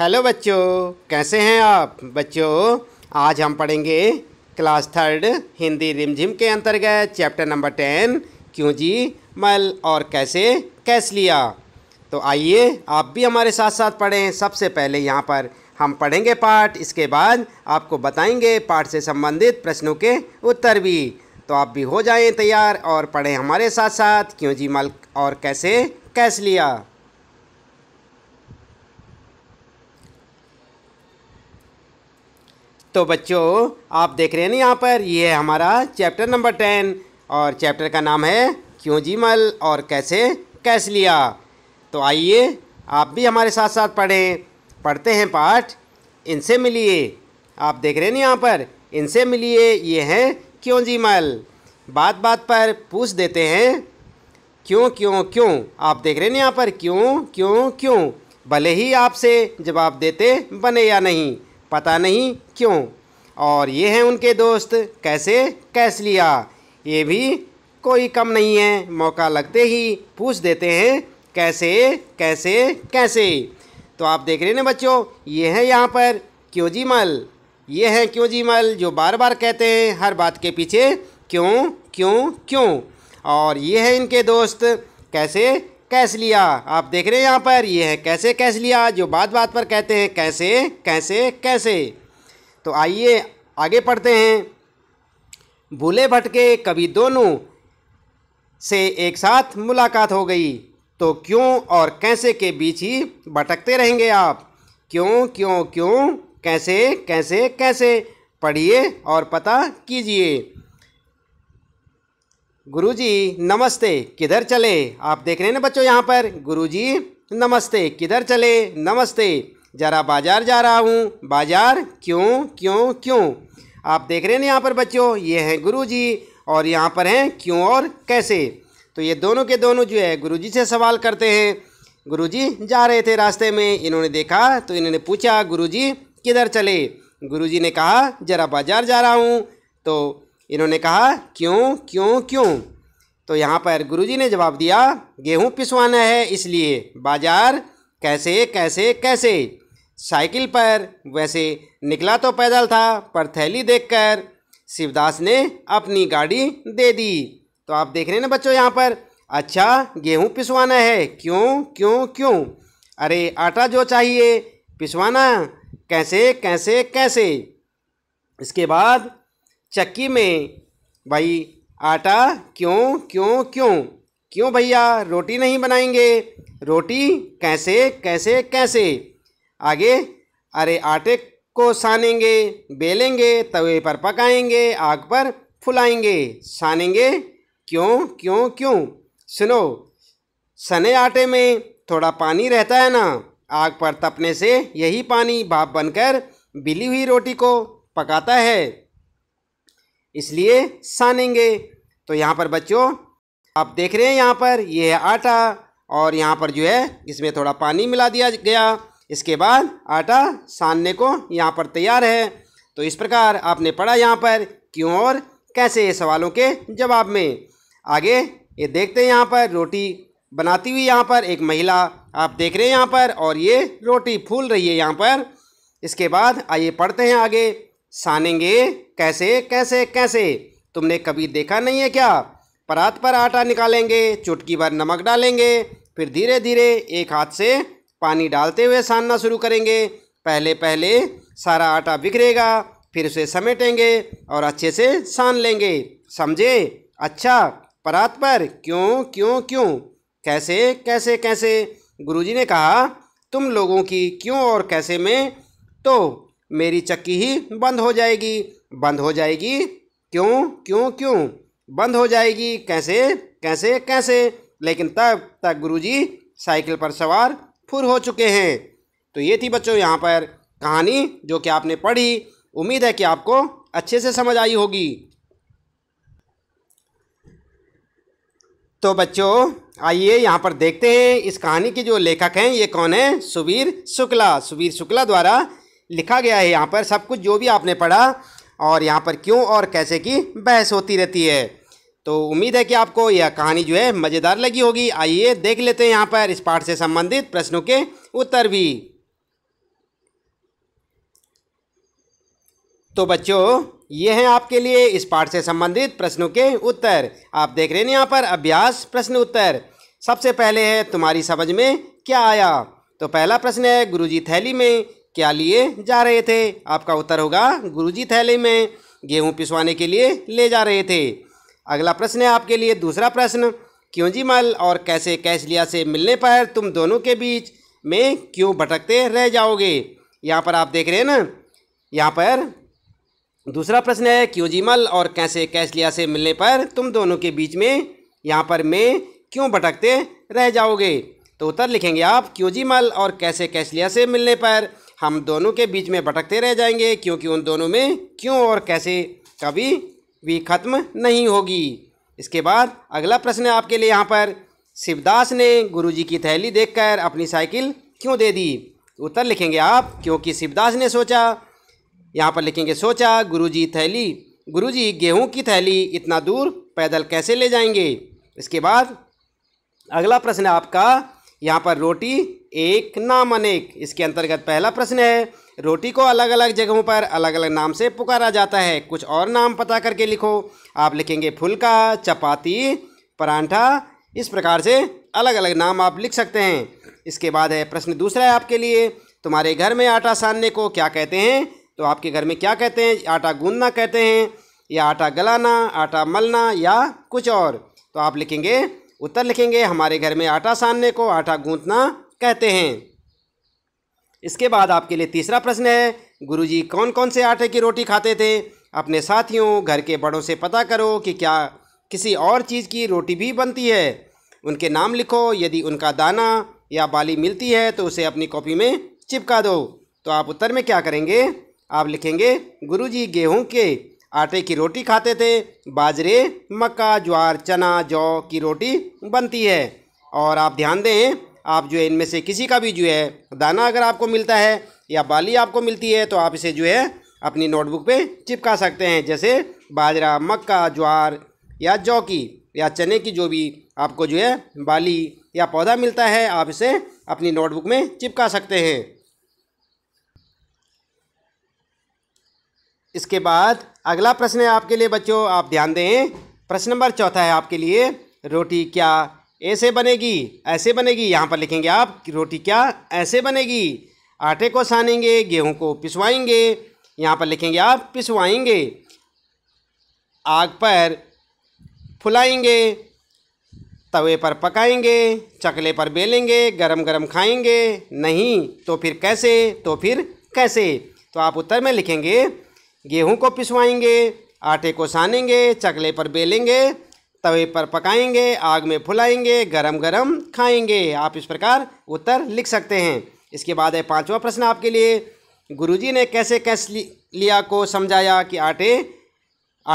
hello बच्चों कैसे हैं आप बच्चों आज हम पढ़ेंगे क्लास थर्ड हिंदी रिमझिम के अंतर्गत चैप्टर नंबर टेन क्यों जी मल और कैसे कैस लिया तो आइए आप भी हमारे साथ साथ पढ़ें सबसे पहले यहाँ पर हम पढ़ेंगे पाठ इसके बाद आपको बताएंगे पाठ से संबंधित प्रश्नों के उत्तर भी तो आप भी हो जाएं तैयार और पढ़ें हमारे साथ साथ क्यों जी मल और कैसे कैस लिया तो बच्चों आप देख रहे हैं ना यहाँ पर ये यह है हमारा चैप्टर नंबर टेन और चैप्टर का नाम है क्यों जी मल और कैसे कैस लिया तो आइए आप भी हमारे साथ साथ पढ़ें पढ़ते हैं पाठ इनसे मिलिए आप देख रहे हैं ना यहाँ पर इनसे मिलिए ये हैं क्यों जी मल बात बात पर पूछ देते हैं क्यों क्यों क्यों आप देख रहे हैं यहाँ पर क्यों क्यों क्यों भले ही आपसे जवाब देते बने या नहीं पता नहीं क्यों और ये हैं उनके दोस्त कैसे कैस लिया ये भी कोई कम नहीं है मौका लगते ही पूछ देते हैं कैसे कैसे कैसे तो आप देख रहे ना बच्चों ये हैं यहाँ पर क्यों जी मल ये हैं क्यों जी मल जो बार बार कहते हैं हर बात के पीछे क्यों क्यों क्यों और ये हैं इनके दोस्त कैसे कैस लिया आप देख रहे हैं यहाँ पर ये है कैसे कैस लिया जो बात बात पर कहते हैं कैसे कैसे कैसे तो आइए आगे पढ़ते हैं भूले भटके कभी दोनों से एक साथ मुलाकात हो गई तो क्यों और कैसे के बीच ही भटकते रहेंगे आप क्यों क्यों क्यों कैसे कैसे कैसे पढ़िए और पता कीजिए गुरुजी नमस्ते किधर चले आप देख रहे हैं ना बच्चों यहाँ पर गुरुजी नमस्ते किधर चले नमस्ते जरा बाज़ार जा रहा हूँ बाज़ार क्यों क्यों क्यों आप देख रहे हैं ना यहाँ पर बच्चों ये हैं गुरुजी और यहाँ पर हैं क्यों और कैसे तो ये दोनों के दोनों जो है गुरु से सवाल करते हैं गुरु जा रहे थे रास्ते में इन्होंने देखा तो इन्होंने पूछा गुरु किधर चले गुरुजी ने कहा ज़रा बाज़ार जा रहा हूँ तो इन्होंने कहा क्यों क्यों क्यों तो यहाँ पर गुरुजी ने जवाब दिया गेहूँ पिसवाना है इसलिए बाजार कैसे कैसे कैसे साइकिल पर वैसे निकला तो पैदल था पर थैली देखकर शिवदास ने अपनी गाड़ी दे दी तो आप देख रहे हैं ना बच्चों यहाँ पर अच्छा गेहूँ पिसवाना है क्यों क्यों क्यों अरे आटा जो चाहिए पिसवाना कैसे कैसे कैसे इसके बाद चक्की में भाई आटा क्यों क्यों क्यों क्यों भैया रोटी नहीं बनाएंगे रोटी कैसे कैसे कैसे आगे अरे आटे को सानेंगे बेलेंगे तवे पर पकाएंगे आग पर फुलाएंगे सानेंगे क्यों क्यों क्यों सुनो सने आटे में थोड़ा पानी रहता है ना आग पर तपने से यही पानी भाप बनकर बिली हुई रोटी को पकाता है इसलिए सानेंगे तो यहाँ पर बच्चों आप देख रहे हैं यहाँ पर ये है आटा और यहाँ पर जो है इसमें थोड़ा पानी मिला दिया गया इसके बाद आटा सानने को यहाँ पर तैयार है तो इस प्रकार आपने पढ़ा यहाँ पर क्यों और कैसे ये सवालों के जवाब में आगे ये देखते हैं यहाँ पर रोटी बनाती हुई यहाँ पर एक महिला आप देख रहे हैं यहाँ पर और ये रोटी फूल रही है यहाँ पर इसके बाद आइए पढ़ते हैं आगे सानेंगे कैसे कैसे कैसे तुमने कभी देखा नहीं है क्या परात पर आटा निकालेंगे चुटकी भर नमक डालेंगे फिर धीरे धीरे एक हाथ से पानी डालते हुए सानना शुरू करेंगे पहले पहले सारा आटा बिखरेगा फिर उसे समेटेंगे और अच्छे से सान लेंगे समझे अच्छा परात पर क्यों क्यों क्यों कैसे कैसे कैसे गुरुजी ने कहा तुम लोगों की क्यों और कैसे में तो मेरी चक्की ही बंद हो जाएगी बंद हो जाएगी क्यों क्यों क्यों बंद हो जाएगी कैसे कैसे कैसे लेकिन तब तक गुरुजी साइकिल पर सवार फुर हो चुके हैं तो ये थी बच्चों यहाँ पर कहानी जो कि आपने पढ़ी उम्मीद है कि आपको अच्छे से समझ आई होगी तो बच्चों आइए यहाँ पर देखते हैं इस कहानी के जो लेखक हैं ये कौन है सुबीर शुक्ला सुबीर शुक्ला द्वारा लिखा गया है यहाँ पर सब कुछ जो भी आपने पढ़ा और यहाँ पर क्यों और कैसे की बहस होती रहती है तो उम्मीद है कि आपको यह कहानी जो है मज़ेदार लगी होगी आइए देख लेते हैं यहाँ पर इस पाठ से संबंधित प्रश्नों के उत्तर भी तो बच्चों ये हैं आपके लिए इस पाठ से संबंधित प्रश्नों के उत्तर आप देख रहे हैं यहाँ पर अभ्यास प्रश्न उत्तर सबसे पहले है तुम्हारी समझ में क्या आया तो पहला प्रश्न है गुरुजी थैली में क्या लिए जा रहे थे आपका उत्तर होगा गुरुजी थैले में गेहूं पिसवाने के लिए ले जा रहे थे अगला प्रश्न है आपके लिए दूसरा प्रश्न क्यों जी मल और कैसे कैशलिया से मिलने पर तुम दोनों के बीच में क्यों भटकते रह जाओगे यहाँ पर आप देख रहे हैं ना यहाँ पर दूसरा प्रश्न है क्यों जी मल और कैसे कैशलिया से मिलने पर तुम दोनों के बीच में यहाँ पर मैं क्यों भटकते रह जाओगे तो उत्तर लिखेंगे आप क्यों जी मल और कैसे कैशलिया से मिलने पर हम दोनों के बीच में भटकते रह जाएंगे क्योंकि उन दोनों में क्यों और कैसे कभी भी खत्म नहीं होगी इसके बाद अगला प्रश्न आपके लिए यहाँ पर शिवदास ने गुरुजी की थैली देखकर अपनी साइकिल क्यों दे दी उत्तर लिखेंगे आप क्योंकि शिवदास ने सोचा यहाँ पर लिखेंगे सोचा गुरुजी थैली गुरुजी गेहूं की थैली इतना दूर पैदल कैसे ले जाएंगे इसके बाद अगला प्रश्न आपका यहाँ पर रोटी एक नाम अनेक इसके अंतर्गत पहला प्रश्न है रोटी को अलग अलग जगहों पर अलग अलग नाम से पुकारा जाता है कुछ और नाम पता करके लिखो आप लिखेंगे फुलका चपाती परांठा इस प्रकार से अलग अलग नाम आप लिख सकते हैं इसके बाद है प्रश्न दूसरा है आपके लिए तुम्हारे घर में आटा सानने को क्या कहते हैं तो आपके घर में क्या कहते हैं आटा गूंदना कहते हैं या आटा गलाना आटा मलना या कुछ और तो आप लिखेंगे उत्तर लिखेंगे हमारे घर में आटा सानने को आटा गूंदना कहते हैं इसके बाद आपके लिए तीसरा प्रश्न है गुरुजी कौन कौन से आटे की रोटी खाते थे अपने साथियों घर के बड़ों से पता करो कि क्या किसी और चीज़ की रोटी भी बनती है उनके नाम लिखो यदि उनका दाना या बाली मिलती है तो उसे अपनी कॉपी में चिपका दो तो आप उत्तर में क्या करेंगे आप लिखेंगे गुरुजी गेहूं के आटे की रोटी खाते थे बाजरे मक्का ज्वार चना जौ की रोटी बनती है और आप ध्यान दें आप जो है इनमें से किसी का भी जो है दाना अगर आपको मिलता है या बाली आपको मिलती है तो आप इसे जो है अपनी नोटबुक पे चिपका सकते हैं जैसे बाजरा मक्का ज्वार या जौ की या चने की जो भी आपको जो है बाली या पौधा मिलता है आप इसे अपनी नोटबुक में चिपका सकते हैं इसके बाद अगला प्रश्न है आपके लिए बच्चों आप ध्यान दें प्रश्न नंबर चौथा है आपके लिए रोटी क्या ऐसे बनेगी ऐसे बनेगी यहाँ पर लिखेंगे आप रोटी क्या ऐसे बनेगी आटे को सानेंगे गेहूँ को पिसवाएंगे यहाँ पर लिखेंगे आप पिसवाएंगे आग पर फुलाएंगे तवे पर पकाएंगे चकले पर बेलेंगे गरम गरम खाएंगे नहीं तो फिर कैसे तो फिर कैसे तो आप उत्तर में लिखेंगे गेहूँ को पिसवाएंगे आटे को सानेंगे चकले पर बेलेंगे तवे पर पकाएंगे आग में फुलाएंगे गरम गरम खाएंगे आप इस प्रकार उत्तर लिख सकते हैं इसके बाद है पांचवा प्रश्न आपके लिए गुरुजी ने कैसे कैस लिया को समझाया कि आटे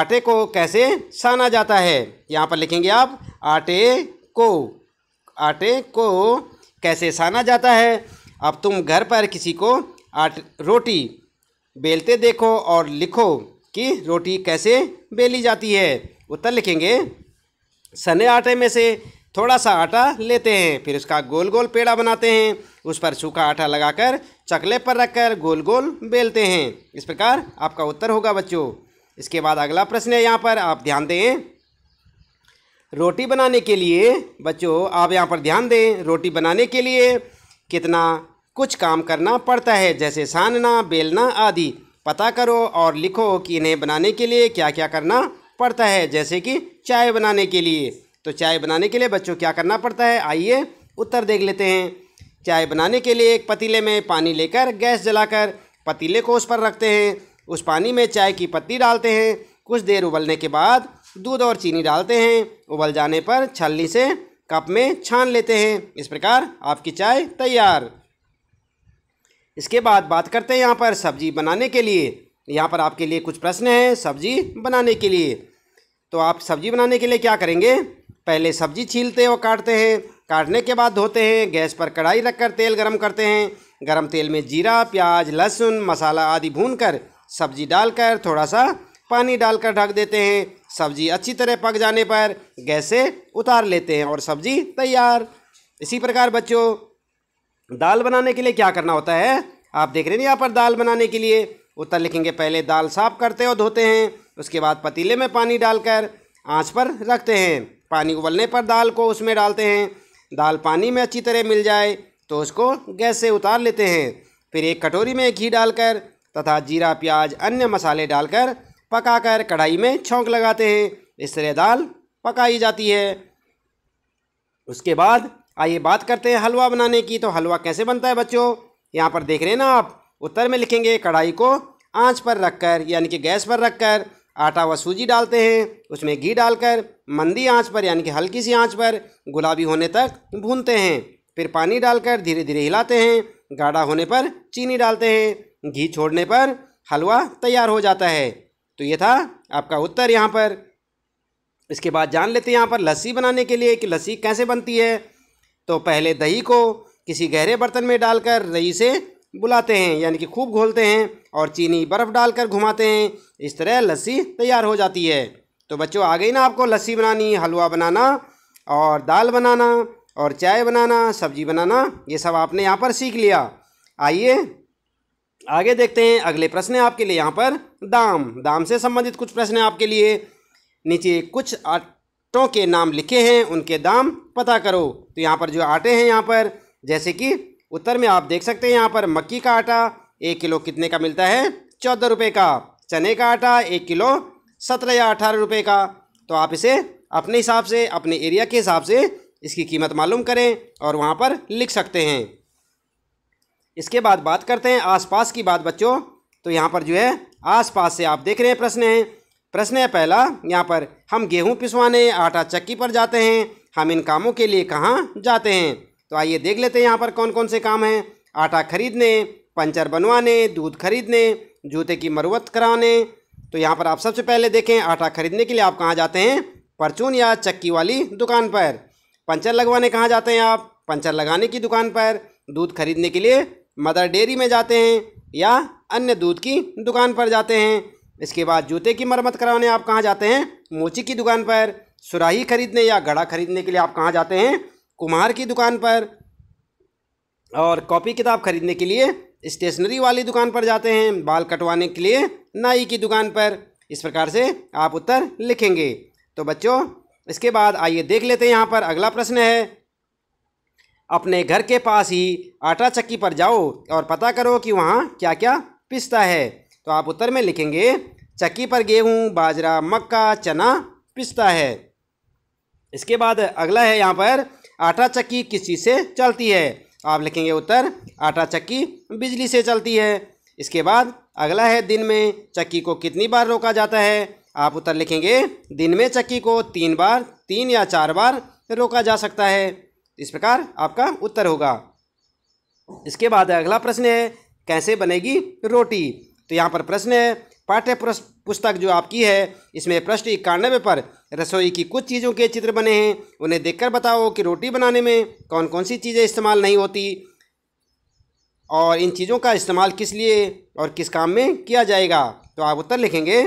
आटे को कैसे साना जाता है यहाँ पर लिखेंगे आप आटे को आटे को कैसे साना जाता है अब तुम घर पर किसी को आट रोटी बेलते देखो और लिखो कि रोटी कैसे बेली जाती है उत्तर लिखेंगे सने आटे में से थोड़ा सा आटा लेते हैं फिर उसका गोल गोल पेड़ा बनाते हैं उस पर सूखा आटा लगाकर चकले पर रखकर गोल गोल बेलते हैं इस प्रकार आपका उत्तर होगा बच्चों इसके बाद अगला प्रश्न है यहाँ पर आप ध्यान दें रोटी बनाने के लिए बच्चों आप यहाँ पर ध्यान दें रोटी बनाने के लिए कितना कुछ काम करना पड़ता है जैसे सानना बेलना आदि पता करो और लिखो कि इन्हें बनाने के लिए क्या क्या करना पड़ता है जैसे कि चाय बनाने के लिए तो चाय बनाने के लिए बच्चों क्या करना पड़ता है आइए उत्तर देख लेते हैं चाय बनाने के लिए एक पतीले में पानी लेकर गैस जलाकर पतीले को उस पर रखते हैं उस पानी में चाय की पत्ती डालते हैं कुछ देर उबलने के बाद दूध और चीनी डालते हैं उबल जाने पर छलनी से कप में छान लेते हैं इस प्रकार आपकी चाय तैयार इसके बाद बात करते हैं यहाँ पर सब्जी बनाने के लिए यहाँ पर आपके लिए कुछ प्रश्न हैं सब्जी बनाने के लिए तो आप सब्जी बनाने के लिए क्या करेंगे पहले सब्जी छीलते और काटते हैं काटने के बाद धोते हैं गैस पर कढ़ाई रखकर तेल गरम करते हैं गरम तेल में जीरा प्याज लहसुन मसाला आदि भूनकर सब्जी डालकर थोड़ा सा पानी डालकर ढक देते हैं सब्जी अच्छी तरह पक जाने पर गैस से उतार लेते हैं और सब्जी तैयार इसी प्रकार बच्चों दाल बनाने के लिए क्या करना होता है आप देख रहे हैं यहाँ पर दाल बनाने के लिए उत्तर लिखेंगे पहले दाल साफ करते और धोते हैं उसके बाद पतीले में पानी डालकर आंच पर रखते हैं पानी उबलने पर दाल को उसमें डालते हैं दाल पानी में अच्छी तरह मिल जाए तो उसको गैस से उतार लेते हैं फिर एक कटोरी में घी डालकर तथा जीरा प्याज अन्य मसाले डालकर पकाकर कढ़ाई में छौंक लगाते हैं इस तरह दाल पकाई जाती है उसके बाद आइए बात करते हैं हलवा बनाने की तो हलवा कैसे बनता है बच्चों यहाँ पर देख रहे हैं ना आप उत्तर में लिखेंगे कढ़ाई को आंच पर रखकर यानी कि गैस पर रखकर आटा व सूजी डालते हैं उसमें घी डालकर मंदी आंच पर यानी कि हल्की सी आंच पर गुलाबी होने तक भूनते हैं फिर पानी डालकर धीरे धीरे हिलाते हैं गाढ़ा होने पर चीनी डालते हैं घी छोड़ने पर हलवा तैयार हो जाता है तो ये था आपका उत्तर यहाँ पर इसके बाद जान लेते हैं यहाँ पर लस्सी बनाने के लिए कि लस्सी कैसे बनती है तो पहले दही को किसी गहरे बर्तन में डालकर रई से बुलाते हैं यानी कि खूब घोलते हैं और चीनी बर्फ़ डालकर घुमाते हैं इस तरह लस्सी तैयार हो जाती है तो बच्चों आ गई ना आपको लस्सी बनानी हलवा बनाना और दाल बनाना और चाय बनाना सब्जी बनाना ये सब आपने यहाँ पर सीख लिया आइए आगे देखते हैं अगले प्रश्न है आपके लिए यहाँ पर दाम दाम से संबंधित कुछ प्रश्न हैं आपके लिए नीचे कुछ आटों के नाम लिखे हैं उनके दाम पता करो तो यहाँ पर जो आटे हैं यहाँ पर जैसे कि उत्तर में आप देख सकते हैं यहाँ पर मक्की का आटा एक किलो कितने का मिलता है चौदह रुपये का चने का आटा एक किलो सत्रह या अठारह रुपये का तो आप इसे अपने हिसाब से अपने एरिया के हिसाब से इसकी कीमत मालूम करें और वहाँ पर लिख सकते हैं इसके बाद बात करते हैं आसपास की बात बच्चों तो यहाँ पर जो है आसपास से आप देख रहे हैं प्रश्न है प्रश्न है पहला यहाँ पर हम गेहूँ पिसवाने आटा चक्की पर जाते हैं हम इन कामों के लिए कहाँ जाते हैं तो आइए देख लेते हैं यहाँ पर कौन कौन से काम हैं आटा खरीदने पंचर बनवाने दूध खरीदने जूते की मरम्मत कराने तो यहाँ पर आप सबसे पहले देखें आटा खरीदने के लिए आप कहाँ जाते हैं परचून या चक्की वाली दुकान पर पंचर लगवाने कहाँ जाते हैं आप पंचर लगाने की दुकान पर दूध खरीदने के लिए मदर डेयरी में जाते हैं या अन्य दूध की दुकान पर जाते हैं इसके बाद जूते की मरम्मत कराने आप कहाँ जाते हैं मोची की दुकान पर सुराही खरीदने या घड़ा खरीदने के लिए आप कहाँ जाते हैं कुमार की दुकान पर और कॉपी किताब खरीदने के लिए स्टेशनरी वाली दुकान पर जाते हैं बाल कटवाने के लिए नाई की दुकान पर इस प्रकार से आप उत्तर लिखेंगे तो बच्चों इसके बाद आइए देख लेते हैं यहाँ पर अगला प्रश्न है अपने घर के पास ही आटा चक्की पर जाओ और पता करो कि वहाँ क्या क्या पिसता है तो आप उत्तर में लिखेंगे चक्की पर गेहूँ बाजरा मक्का चना पिसता है इसके बाद अगला है यहाँ पर आटा चक्की किस चीज़ से चलती है आप लिखेंगे उत्तर आटा चक्की बिजली से चलती है इसके बाद अगला है दिन में चक्की को कितनी बार रोका जाता है आप उत्तर लिखेंगे दिन में चक्की को तीन बार तीन या चार बार रोका जा सकता है इस प्रकार आपका उत्तर होगा इसके बाद अगला प्रश्न है कैसे बनेगी रोटी तो यहाँ पर प्रश्न है पाठ्य पुस्तक जो आपकी है इसमें पृष्ठ इक्यानवे पर रसोई की कुछ चीज़ों के चित्र बने हैं उन्हें देखकर बताओ कि रोटी बनाने में कौन कौन सी चीज़ें इस्तेमाल नहीं होती और इन चीज़ों का इस्तेमाल किस लिए और किस काम में किया जाएगा तो आप उत्तर लिखेंगे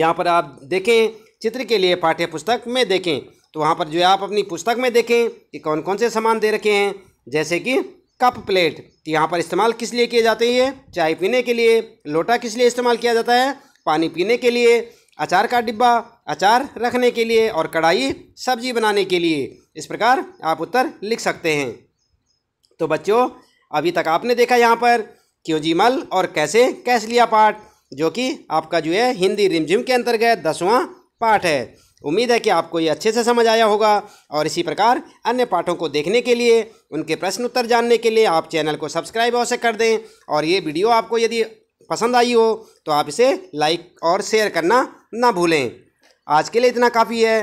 यहाँ पर आप देखें चित्र के लिए पाठ्य पुस्तक में देखें तो वहाँ पर जो है आप अपनी पुस्तक में देखें कि कौन कौन से सामान दे रखे हैं जैसे कि कप प्लेट यहाँ पर इस्तेमाल किस लिए किए जाते हैं चाय पीने के लिए लोटा किस लिए इस्तेमाल किया जाता है पानी पीने के लिए अचार का डिब्बा अचार रखने के लिए और कढ़ाई सब्जी बनाने के लिए इस प्रकार आप उत्तर लिख सकते हैं तो बच्चों अभी तक आपने देखा यहाँ पर क्यों जी मल और कैसे कैस लिया पाठ जो कि आपका जो है हिंदी रिमझिम के अंतर्गत दसवां पाठ है उम्मीद है कि आपको ये अच्छे से समझ आया होगा और इसी प्रकार अन्य पाठों को देखने के लिए उनके प्रश्न उत्तर जानने के लिए आप चैनल को सब्सक्राइब अवश्य कर दें और ये वीडियो आपको यदि पसंद आई हो तो आप इसे लाइक और शेयर करना ना भूलें आज के लिए इतना काफ़ी है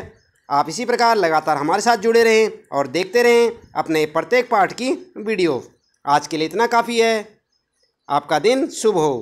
आप इसी प्रकार लगातार हमारे साथ जुड़े रहें और देखते रहें अपने प्रत्येक पाठ की वीडियो आज के लिए इतना काफ़ी है आपका दिन शुभ हो